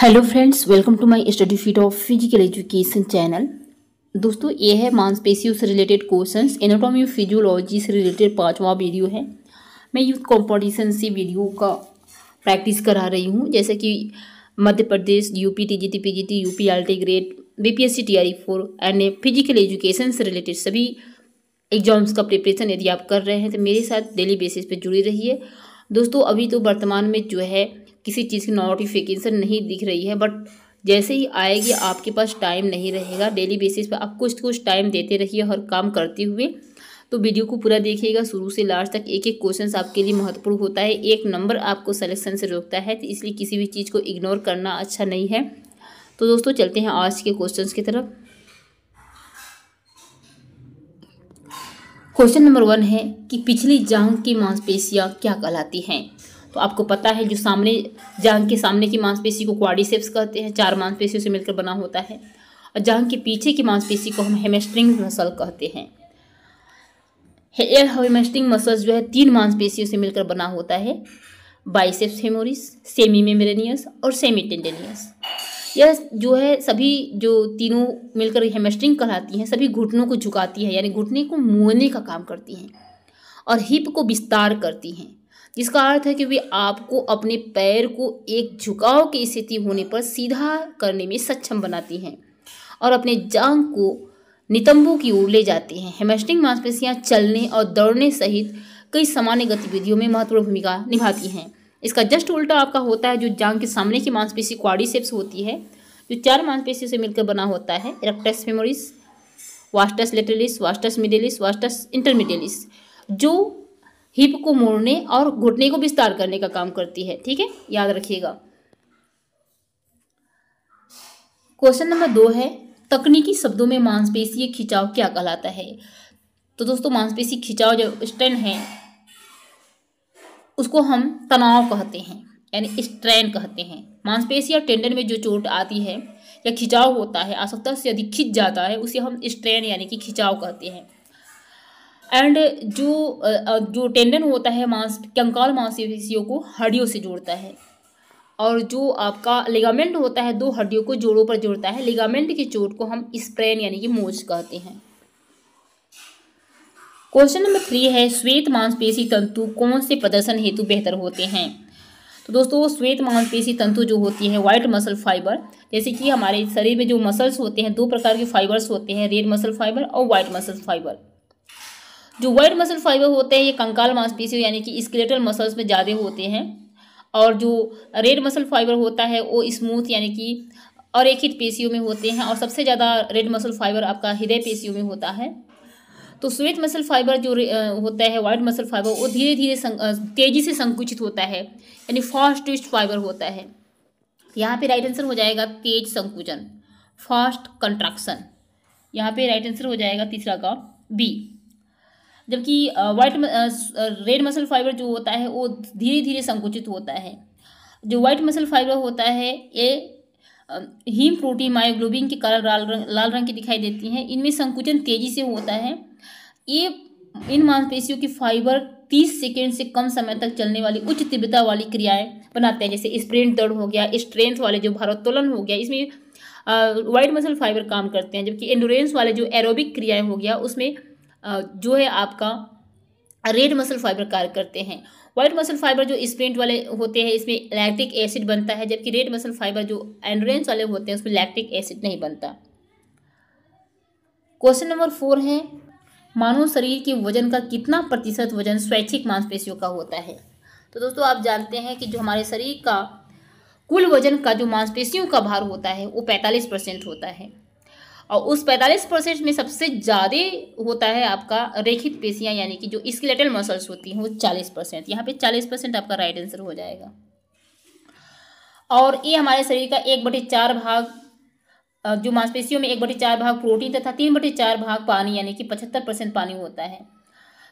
hello friends welcome to my study fit of physical education channel दोस्तों ये है मांसपेशियों से रिलेटेड क्वेश्चंस एनाटॉमी और फिजियोलॉजी से रिलेटेड पांचवा वीडियो है मैं यूथ कंपटीशन से वीडियो का प्रैक्टिस करा रही हूँ जैसे कि Madhya Pradesh UP TGT PGT UP LT grade T TRE four and physical education से रिलेटेड सभी एग्जाम्स का प्रिपरेशन यदि आप कर रहे हैं तो मेरे साथ डेली बेसिस पर जुड़ी रहिए दोस्तों अभी तो वर्तमान में जो है किसी चीज़ की नोटिफिकेशन नहीं दिख रही है बट जैसे ही आएगी आपके पास टाइम नहीं रहेगा डेली बेसिस पर आप कुछ कुछ टाइम देते रहिए हर काम करते हुए तो वीडियो को पूरा देखिएगा शुरू से लास्ट तक एक एक क्वेश्चन आपके लिए महत्वपूर्ण होता है एक नंबर आपको सिलेक्शन से रोकता है तो इसलिए किसी भी चीज़ को इग्नोर करना अच्छा नहीं है तो दोस्तों चलते हैं आज के क्वेश्चन की तरफ क्वेश्चन नंबर वन है कि पिछली जांग की मांसपेशियां क्या कहलाती हैं आपको पता है जो सामने जहाँ के सामने की मांसपेशी को क्वाडिसेप्स कहते हैं चार मांसपेशियों से मिलकर बना होता है और जहाँ के पीछे की मांसपेशी को हम हेमेस्ट्रिंग मसल कहते हैं एयर हेमेस्ट्रिंग मसल्स जो है तीन मांसपेशियों से मिलकर बना होता है बाइसेप्स हेमोरिस सेमी मेमरेनियस और सेमी टेंडेनियस यह जो है सभी जो तीनों मिलकर हेमेस्ट्रिंग कहलाती हैं सभी घुटनों को झुकाती है यानी घुटने को मोड़ने का काम करती हैं और हिप को विस्तार करती हैं जिसका अर्थ है कि वे आपको अपने पैर को एक झुकाव की स्थिति होने पर सीधा करने में सक्षम बनाती हैं और अपने जांग को नितंबों की ओर ले जाती हैं हेमेस्टिंग मांसपेशियां चलने और दौड़ने सहित कई सामान्य गतिविधियों में महत्वपूर्ण भूमिका निभाती हैं इसका जस्ट उल्टा आपका होता है जो जांग के सामने की मांसपेशी क्वाडिसेप्स होती है जो चार मांसपेशियों से मिलकर बना होता है rectus femoris vastus lateralis vastus medialis vastus intermedius जो हिप को मोड़ने और घुटने को विस्तार करने का काम करती है ठीक है याद रखिएगा क्वेश्चन नंबर दो है तकनीकी शब्दों में मांसपेशीय खिंचाव क्या कहलाता है तो दोस्तों मांसपेशी खिंचाव जो स्ट्रेन है उसको हम तनाव कहते हैं यानी स्ट्रेन कहते हैं मांसपेशी या टेंडन में जो चोट आती है या खिंचाव होता है आवश्यकता से अधिक खिंच जाता है उसे हम स्ट्रेन यानी कि खिंचाव कहते हैं एंड जो जो टेंडन होता है मांस कंकाल मांसपेशियों को हड्डियों से जोड़ता है और जो आपका लिगामेंट होता है दो हड्डियों को जोड़ों पर जोड़ता है लिगामेंट की चोट को हम स्प्रेन यानी कि मोच कहते हैं क्वेश्चन नंबर थ्री है श्वेत मांसपेशी तंतु कौन से प्रदर्शन हेतु बेहतर होते हैं तो दोस्तों श्वेत मांसपेशी तंतु जो होती है व्हाइट मसल फाइबर जैसे कि हमारे शरीर में जो मसल्स होते हैं दो प्रकार के फाइबर्स होते हैं रेड मसल फाइबर और व्हाइट मसल फाइबर जो वाइट मसल फाइबर होते हैं ये कंकाल मांसपेशियों यानी कि स्केलेटल मसल्स में ज़्यादा होते हैं और जो रेड मसल फाइबर होता है वो स्मूथ यानी कि और अरेखित पेशियों में होते हैं और सबसे ज़्यादा रेड मसल फाइबर आपका हृदय पेशियों में होता है तो श्वेत मसल फाइबर जो होता है वाइट मसल फाइबर वो धीरे धीरे तेज़ी से संकुचित होता है यानी फास्टेस्ट फाइबर होता है यहाँ पे राइट आंसर हो जाएगा तेज संकुचन फास्ट कंट्रैक्शन यहाँ पे राइट आंसर हो जाएगा तीसरा का बी जबकि व्हाइट रेड मसल फाइबर जो होता है वो धीरे धीरे संकुचित होता है जो व्हाइट मसल फाइबर होता है ये हीम प्रोटीन मायोग्लोबिन के कारण लाल रंग लाल रंग की दिखाई देती हैं इनमें संकुचन तेजी से होता है ये इन मांसपेशियों की फाइबर तीस सेकेंड से कम समय तक चलने वाली उच्च तीव्रता वाली क्रियाएं बनाते हैं जैसे स्प्रिंट दौड़ हो गया स्ट्रेंथ वाले जो भारोत्तोलन हो गया इसमें वाइड मसल फाइबर काम करते हैं जबकि एंडोरेंस वाले जो एरोबिक क्रियाएं हो गया उसमें जो है आपका रेड मसल फाइबर कार्य करते हैं वाइट मसल फाइबर जो स्प्रिंट वाले होते हैं इसमें लैक्टिक एसिड बनता है जबकि रेड मसल फाइबर जो एंड्रेंस वाले होते हैं उसमें लैक्टिक एसिड नहीं बनता क्वेश्चन नंबर फोर है मानव शरीर के वजन का कितना प्रतिशत वजन स्वैच्छिक मांसपेशियों का होता है तो दोस्तों आप जानते हैं कि जो हमारे शरीर का कुल वजन का जो मांसपेशियों का भार होता है वो पैंतालीस परसेंट होता है और उस पैंतालीस परसेंट में सबसे ज़्यादा होता है आपका रेखित पेशियाँ यानी कि जो स्केलेटल मसल्स होती हैं वो चालीस परसेंट यहाँ पे चालीस परसेंट आपका राइट आंसर हो जाएगा और ये हमारे शरीर का एक बटे चार भाग जो मांसपेशियों में एक बटे चार भाग प्रोटीन तथा तीन बटे चार भाग पानी यानी कि पचहत्तर परसेंट पानी होता है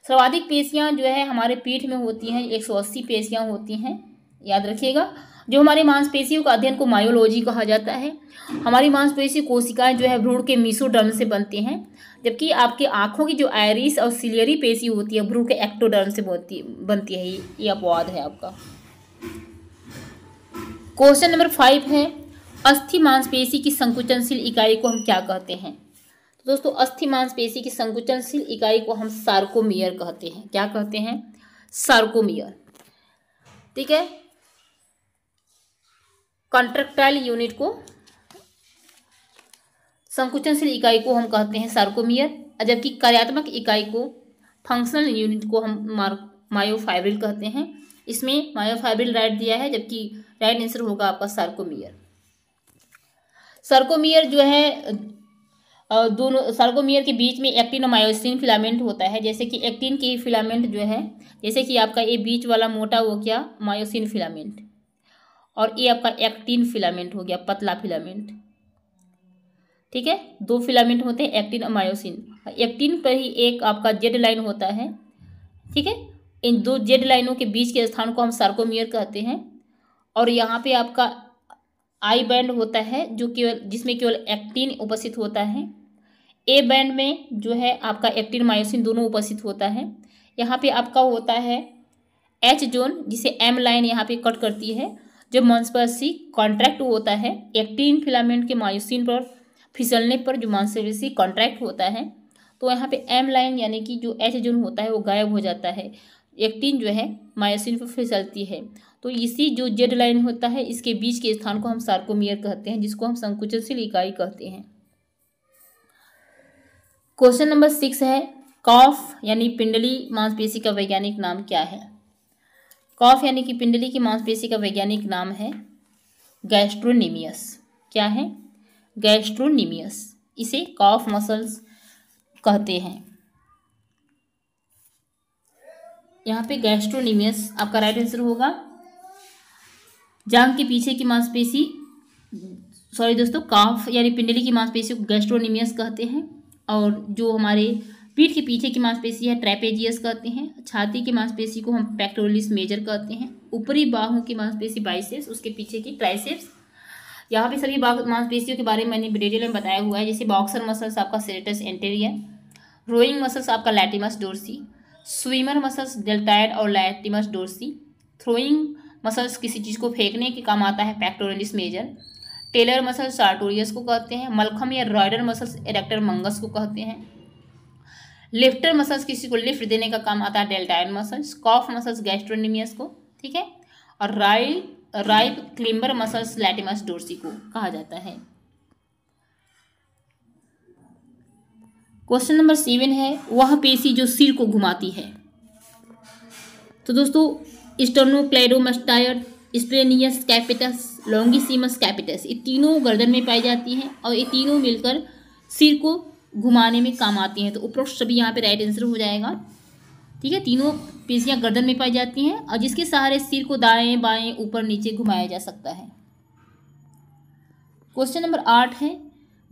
सर्वाधिक पेशियाँ जो है हमारे पीठ में होती हैं एक सौ अस्सी पेशियाँ होती हैं याद रखिएगा जो हमारे मांसपेशियों का अध्ययन को मायोलॉजी कहा जाता है हमारी मांसपेशी कोशिकाएं जो है भ्रूण के मीसोडर्म से बनती हैं जबकि आपके आँखों की जो आयरिस और सिलियरी पेशी होती है भ्रूण के एक्टोडर्म से बनती बनती है ये अपवाद है आपका क्वेश्चन नंबर फाइव है अस्थि मांसपेशी की संकुचनशील इकाई को हम क्या कहते हैं तो दोस्तों अस्थि मांसपेशी की संकुचनशील इकाई को हम सार्कोमियर कहते हैं क्या कहते हैं सार्कोमियर ठीक है कॉन्ट्रेक्टाइल यूनिट को संकुचनशील इकाई को हम कहते हैं सार्कोमियर जबकि कार्यात्मक इकाई को फंक्शनल यूनिट को हम मायोफाइब्रिल कहते हैं इसमें मायोफाइब्रिल राइट दिया है जबकि राइट आंसर होगा आपका सार्कोमियर सार्कोमियर जो है दोनों सार्कोमियर के बीच में एक्टिन और मायोसिन फिलामेंट होता है जैसे कि एक्टिन की फिलामेंट जो है जैसे कि आपका ये बीच वाला मोटा वो क्या मायोसिन फिलामेंट और ये आपका एक्टिन फिलामेंट हो गया पतला फिलामेंट ठीक है दो फिलामेंट होते हैं एक्टिन और मायोसिन एक्टिन पर ही एक आपका जेड लाइन होता है ठीक है इन दो जेड लाइनों के बीच के स्थान को हम सार्कोमियर कहते हैं और यहाँ पे आपका आई बैंड होता है जो केवल जिसमें केवल एक्टिन उपस्थित होता है ए बैंड में जो है आपका एक्टिन मायोसिन दोनों उपस्थित होता है यहाँ पे आपका होता है एच जोन जिसे एम लाइन यहाँ पे कट करती है जब मांसपेशी कॉन्ट्रैक्ट होता है एक्टिन फिलामेंट के मायोसिन पर फिसलने पर जो मांसपेशी कॉन्ट्रैक्ट होता है तो यहाँ पे एम लाइन यानी कि जो एच जोन होता है वो गायब हो जाता है एक्टिन जो है मायोसिन पर फिसलती है तो इसी जो जेड लाइन होता है इसके बीच के स्थान को हम सार्कोमियर कहते हैं जिसको हम संकुचनशील इकाई कहते हैं क्वेश्चन नंबर सिक्स है कॉफ यानी पिंडली मांसपेशी का वैज्ञानिक नाम क्या है कॉफ यानी कि पिंडली की मांसपेशी का वैज्ञानिक नाम है गैस्ट्रोनिमियस क्या है गैस्ट्रोनिमियस इसे कॉफ मसल्स कहते हैं यहाँ पे गैस्ट्रोनिमियस आपका राइट आंसर होगा जांग के पीछे की मांसपेशी सॉरी दोस्तों काफ यानी पिंडली की मांसपेशी को गैस्ट्रोनिमियस कहते हैं और जो हमारे पीठ के पीछे की मांसपेशी है ट्रेपेजियस कहते हैं छाती की मांसपेशी को हम पैक्टोरलिस मेजर कहते हैं ऊपरी बाहों की मांसपेशी बाइसेप्स उसके पीछे की ट्राइसेप्स यहाँ पे सभी मांसपेशियों के बारे में मैंने डिटेल में बताया हुआ है जैसे बॉक्सर मसल्स आपका सेरेटस एंटेरियर रोइंग मसल्स आपका latissimus dorsi swimmer muscles deltoid और लैटिमस डोरसी थ्रोइंग मसल्स किसी चीज़ को फेंकने के काम आता है pectoralis major tailor muscles sartorius को कहते हैं मलखम या रॉयडर मसल्स एरेक्टर मंगस को कहते हैं लिफ्टर मसल्स किसी को लिफ्ट देने का काम आता है deltoid muscles calf muscles gastrocnemius को ठीक है और राइल rope climber muscles latissimus dorsi को कहा जाता है क्वेश्चन नंबर सेवन है वह पेशी जो सिर को घुमाती है तो दोस्तों स्टर्नोक्लेडोमस्टायर स्प्रेनियस कैपिटस लॉन्गिसीमस कैपिटस ये तीनों गर्दन में पाई जाती हैं और ये तीनों मिलकर सिर को घुमाने में काम आती हैं तो उपरोक्त सभी यहाँ पे राइट आंसर हो जाएगा ठीक है तीनों पेशियाँ गर्दन में पाई जाती हैं और जिसके सहारे सिर को दाएं बाएं ऊपर नीचे घुमाया जा सकता है क्वेश्चन नंबर आठ है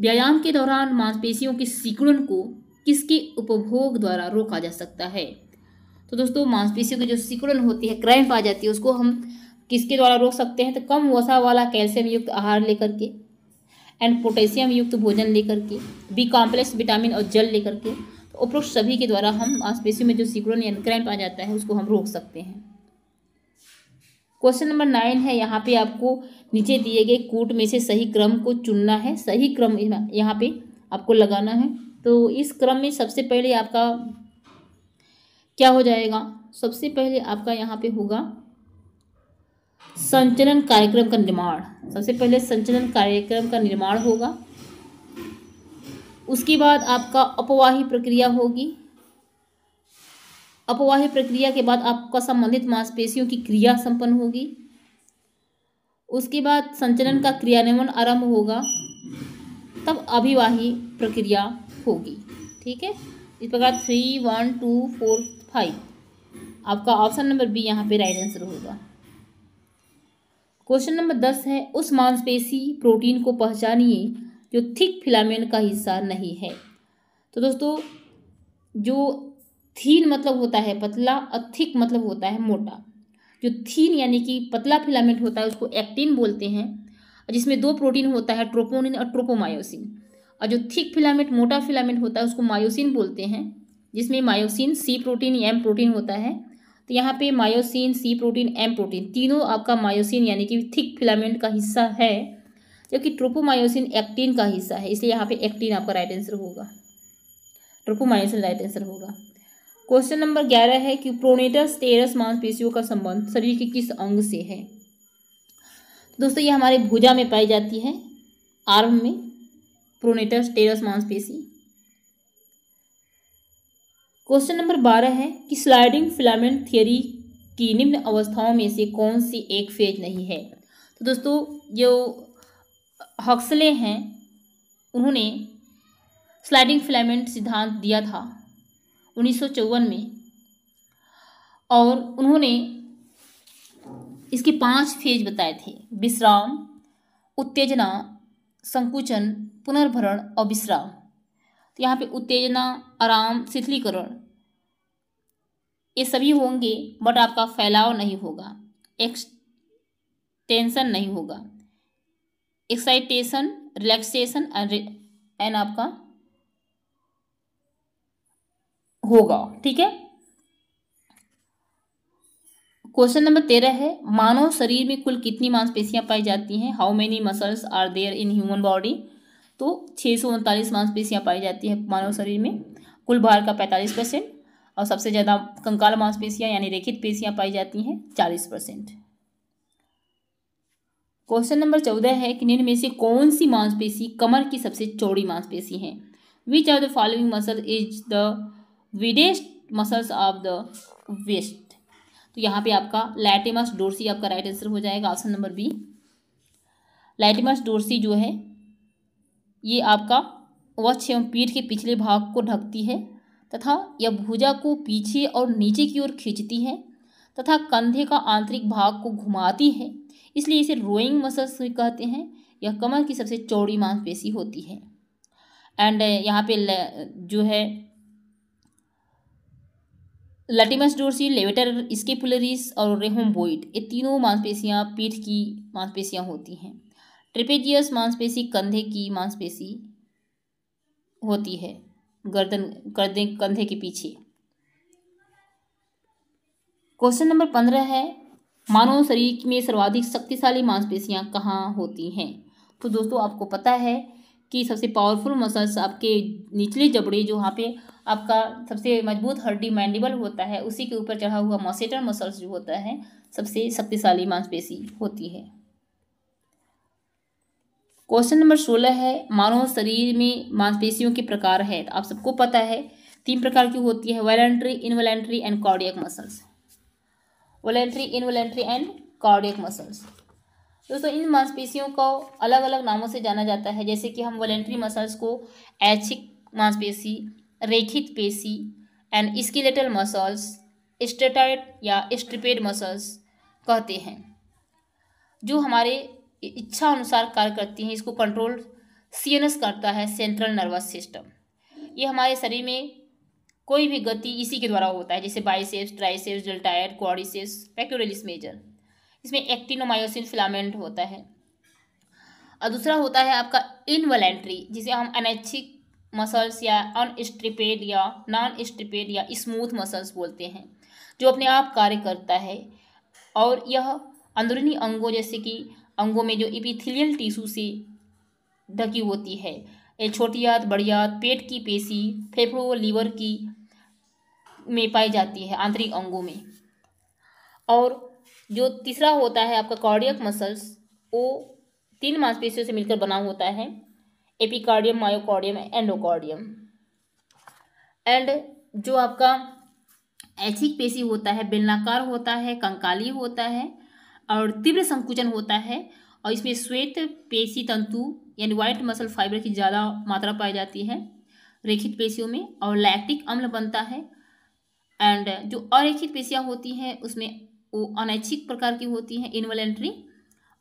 व्यायाम के दौरान मांसपेशियों के सिकुड़न को किसके उपभोग द्वारा रोका जा सकता है तो दोस्तों मांसपेशियों की जो सिकुड़न होती है क्रैम्प आ जाती है उसको हम किसके द्वारा रोक सकते हैं तो कम वसा वाला कैल्शियम युक्त आहार लेकर के एंड पोटेशियम युक्त भोजन लेकर के बी कॉम्प्लेक्स विटामिन और जल लेकर के तो उपरोक्त सभी के द्वारा हम मांसपेशियों में जो सिकुड़न या क्रैम्प आ जाता है उसको हम रोक सकते हैं क्वेश्चन नंबर नाइन है यहाँ पे आपको नीचे दिए गए कूट में से सही क्रम को चुनना है सही क्रम यहाँ पे आपको लगाना है तो इस क्रम में सबसे पहले आपका क्या हो जाएगा सबसे पहले आपका यहाँ पे होगा संचलन कार्यक्रम का निर्माण सबसे पहले संचलन कार्यक्रम का निर्माण होगा उसके बाद आपका अपवाही प्रक्रिया होगी अपवाही प्रक्रिया के बाद आपका संबंधित मांसपेशियों की क्रिया संपन्न होगी उसके बाद संचलन का क्रियान्वयन आरंभ होगा तब अभिवाही प्रक्रिया होगी ठीक है इस प्रकार three one two four five आपका ऑप्शन नंबर बी यहाँ पे राइट आंसर होगा क्वेश्चन नंबर दस है उस मांसपेशी प्रोटीन को पहचानिए जो थिक फिलामेंट का हिस्सा नहीं है तो दोस्तों जो थीन मतलब होता है पतला और थिक मतलब होता है मोटा जो थीन यानी कि पतला फिलामेंट होता है उसको एक्टिन बोलते हैं जिसमें दो प्रोटीन होता है ट्रोपोनिन और ट्रोपोमायोसिन और जो थिक फिलामेंट मोटा फिलामेंट होता है उसको मायोसिन बोलते हैं जिसमें myosin C protein M protein होता है तो यहाँ पे myosin C protein M protein तीनों आपका मायोसिन यानी कि थिक फिलामेंट का हिस्सा है जबकि ट्रोपोमायोसिन एक्टिन का हिस्सा है इसलिए यहाँ पे एक्टिन आपका राइट आंसर होगा ट्रोपोमायोसिन राइट आंसर होगा क्वेश्चन नंबर ग्यारह है कि प्रोनेटस टेरस मांसपेशियों का संबंध शरीर के किस अंग से है दोस्तों ये हमारे भुजा में पाई जाती है आर्म में प्रोनेटस टेरस मांसपेशी क्वेश्चन नंबर बारह है कि स्लाइडिंग फिलामेंट थियोरी की निम्न अवस्थाओं में से कौन सी एक फेज नहीं है तो दोस्तों जो हक्सले हैं उन्होंने स्लाइडिंग फिलामेंट सिद्धांत दिया था उन्नीस में और उन्होंने इसके पांच फेज बताए थे विश्राम उत्तेजना संकुचन पुनर्भरण और विश्राम तो यहाँ पे उत्तेजना आराम शिथिलीकरण ये सभी होंगे बट आपका फैलाव नहीं होगा एक्सटेंशन नहीं होगा एक्साइटेशन रिलैक्सेशन एंड आपका होगा ठीक है क्वेश्चन नंबर तेरह है मानव शरीर में कुल कितनी मांसपेशियां पाई जाती हैं how many muscles are there in human body तो छः सौ उनतालीस मांसपेशियाँ पाई जाती हैं मानव शरीर में कुल भार का पैंतालीस परसेंट और सबसे ज़्यादा कंकाल मांसपेशियाँ यानी रेखित पेशियाँ पाई जाती हैं चालीस परसेंट क्वेश्चन नंबर चौदह है कि निम्न में से कौन सी मांसपेशी कमर की सबसे चौड़ी मांसपेशी है which are the following muscle is the widest muscles of the waist तो यहाँ पे आपका लैटिमस डोरसी आपका राइट आंसर हो जाएगा option number B latissimus dorsi जो है ये आपका वक्ष एवं पीठ के पिछले भाग को ढकती है तथा यह भुजा को पीछे और नीचे की ओर खींचती है तथा कंधे का आंतरिक भाग को घुमाती है इसलिए इसे रोइंग मसल्स कहते हैं यह कमर की सबसे चौड़ी मांसपेशी होती है एंड यहाँ पे जो है लटिमस डोरसी लेवेटर स्केपुलरिस और रेहोम्बोइड ये तीनों मांसपेशियाँ पीठ की मांसपेशियाँ होती हैं ट्रिपेजियस मांसपेशी कंधे की मांसपेशी होती है गर्दन गर्दे कंधे के पीछे क्वेश्चन नंबर पंद्रह है मानव शरीर में सर्वाधिक शक्तिशाली मांसपेशियां कहाँ होती हैं तो दोस्तों आपको पता है कि सबसे पावरफुल मसल्स आपके निचले जबड़े जो वहाँ पे आपका सबसे मजबूत हड्डी मैंडिबल होता है उसी के ऊपर चढ़ा हुआ मॉसेटर मसल्स जो होता है सबसे शक्तिशाली मांसपेशी होती है क्वेश्चन नंबर सोलह है मानव शरीर में मांसपेशियों के प्रकार है तो आप सबको पता है तीन प्रकार की होती है voluntary involuntary and cardiac muscles voluntary involuntary and cardiac muscles दोस्तों इन मांसपेशियों को अलग अलग नामों से जाना जाता है जैसे कि हम वॉलेंट्री मसल्स को ऐच्छिक मांसपेशी रेखित पेशी एंड स्किलेटल मसल्स स्टेटाइट या स्ट्रिपेड मसल्स कहते हैं जो हमारे इच्छा अनुसार कार्य करती हैं इसको कंट्रोल सीएनएस करता है सेंट्रल नर्वस सिस्टम ये हमारे शरीर में कोई भी गति इसी के द्वारा होता है जैसे biceps triceps deltoid quadriceps pectoralis major इसमें एक्टिनोमायोसिन फिलामेंट होता है और दूसरा होता है आपका इनवलेंट्री जिसे हम अनैच्छिक मसल्स या अनस्ट्रिपेड या नॉन स्ट्रिपेड या स्मूथ मसल्स बोलते हैं जो अपने आप कार्य करता है और यह अंदरूनी अंगों जैसे कि अंगों में जो इपिथिलियल टिशू से ढकी होती है ये छोटी आंत बड़ी आंत पेट की पेशी फेफड़ों लीवर की में पाई जाती है आंतरिक अंगों में और जो तीसरा होता है आपका कार्डियक मसल्स वो तीन मांसपेशियों से मिलकर बना होता है एपिकार्डियम मायोकार्डियम एंडोकार्डियम एंड जो आपका ऐच्छिक पेशी होता है बेलनाकार होता है कंकाली होता है और तीव्र संकुचन होता है और इसमें श्वेत पेशी तंतु यानी व्हाइट मसल फाइबर की ज़्यादा मात्रा पाई जाती है रेखित पेशियों में और लैक्टिक अम्ल बनता है एंड जो अरेखित पेशियाँ होती हैं उसमें वो अनैच्छिक प्रकार की होती हैं इनवलेंट्री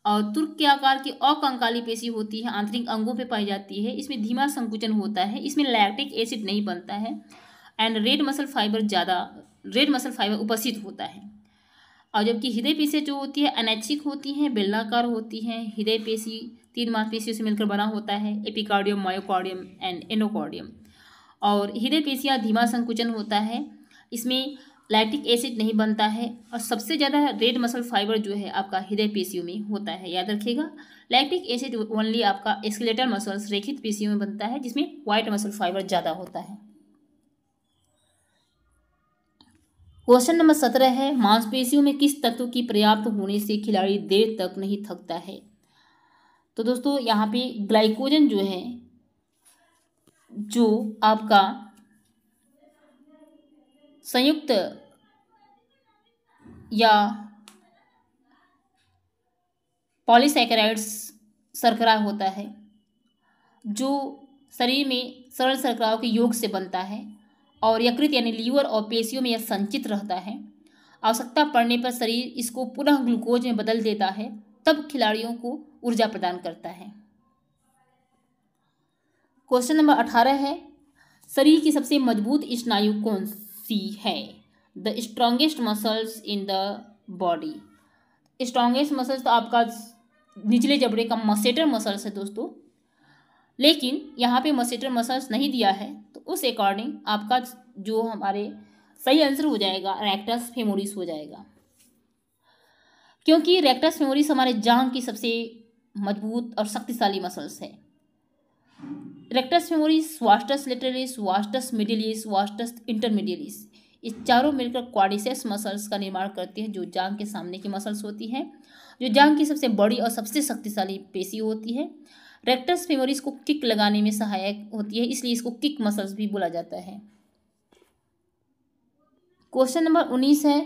और तुर्क के आकार की अकंकाली पेशी होती है आंतरिक अंगों पे पाई जाती है इसमें धीमा संकुचन होता है इसमें लैक्टिक एसिड नहीं बनता है एंड रेड मसल फाइबर ज़्यादा रेड मसल फाइबर उपस्थित होता है और जबकि हृदय पेशी जो होती है अनैच्छिक होती हैं बेलनाकार होती हैं हृदय पेशी तीन मांसपेशियों से मिलकर बना होता है एपिकार्डियम मायोकार्डियम एंड एनोकार्डियम और हृदय पेशियाँ धीमा संकुचन होता है इसमें लैक्टिक एसिड नहीं बनता है और सबसे ज़्यादा रेड मसल फाइबर जो है आपका हृदय पेशियों में होता है याद रखिएगा लैक्टिक एसिड ओनली आपका एस्केलेटल मसल्स रेखित पेशियों में बनता है जिसमें वाइट मसल फाइबर ज़्यादा होता है क्वेश्चन नंबर सत्रह है मांसपेशियों में किस तत्व की पर्याप्त होने से खिलाड़ी देर तक नहीं थकता है तो दोस्तों यहाँ पे ग्लाइकोजन जो है जो आपका संयुक्त या पॉलीसेकेराइड्स सरकरा होता है जो शरीर में सरल सरकराओं के योग से बनता है और यकृत यानी लीवर और पेशियों में यह संचित रहता है आवश्यकता पड़ने पर शरीर इसको पुनः ग्लूकोज में बदल देता है तब खिलाड़ियों को ऊर्जा प्रदान करता है क्वेश्चन नंबर अठारह है शरीर की सबसे मजबूत स्नायु कौन सी है the strongest muscles in the body strongest muscles तो आपका निचले जबड़े का मसेटर मसल्स है दोस्तों लेकिन यहाँ पे मसेटर मसल्स नहीं दिया है उस अकॉर्डिंग आपका जो हमारे सही आंसर हो जाएगा रेक्टस फेमोरिस हो जाएगा क्योंकि रेक्टस फेमोरिस हमारे जांग की सबसे मजबूत और शक्तिशाली मसल्स है rectus femoris vastus lateralis vastus medialis vastus intermedius ये चारों मिलकर क्वाडिसेस मसल्स का निर्माण करती हैं जो जांग के सामने की मसल्स होती हैं जो जांग की सबसे बड़ी और सबसे शक्तिशाली पेशी होती है रेक्टस फेमोरिस को किक लगाने में सहायक होती है इसलिए इसको किक मसल्स भी बोला जाता है क्वेश्चन नंबर उन्नीस है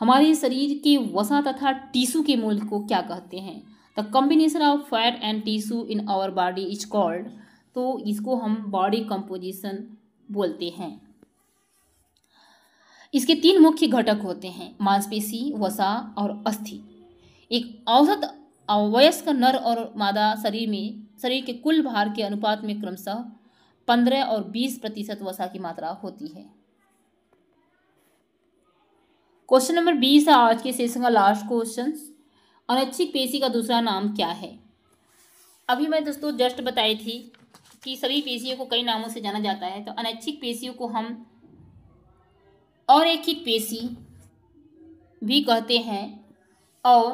हमारे शरीर के वसा तथा टीसू के मूल को क्या कहते हैं the combination of fat and tissue in our body is called तो इसको हम बॉडी कंपोजिशन बोलते हैं इसके तीन मुख्य घटक होते हैं मांसपेशी वसा और अस्थि एक औसत वयस्क नर और मादा शरीर में शरीर के कुल भार के अनुपात में क्रमशः पंद्रह और बीस प्रतिशत वसा की मात्रा होती है क्वेश्चन नंबर बीस है आज के सेशन का लास्ट क्वेश्चन अनैच्छिक पेशी का दूसरा नाम क्या है अभी मैं दोस्तों जस्ट बताई थी कि सभी पेशियों को कई नामों से जाना जाता है तो अनैच्छिक पेशियों को हम और एक ही पेशी भी कहते हैं और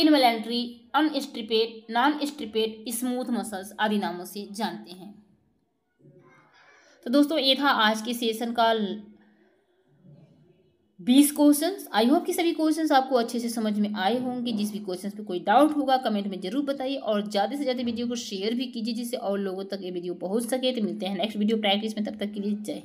involuntary unstriped non striped smooth muscles आदि नामों से जानते हैं तो दोस्तों ये था आज के सेशन का बीस क्वेश्चंस आई होप कि सभी क्वेश्चंस आपको अच्छे से समझ में आए होंगे जिस भी क्वेश्चंस पे कोई डाउट होगा कमेंट में जरूर बताइए और ज़्यादा से ज़्यादा वीडियो को शेयर भी कीजिए जिससे और लोगों तक ये वीडियो पहुंच सके तो मिलते हैं नेक्स्ट वीडियो प्रैक्टिस में तब तक के लिए जय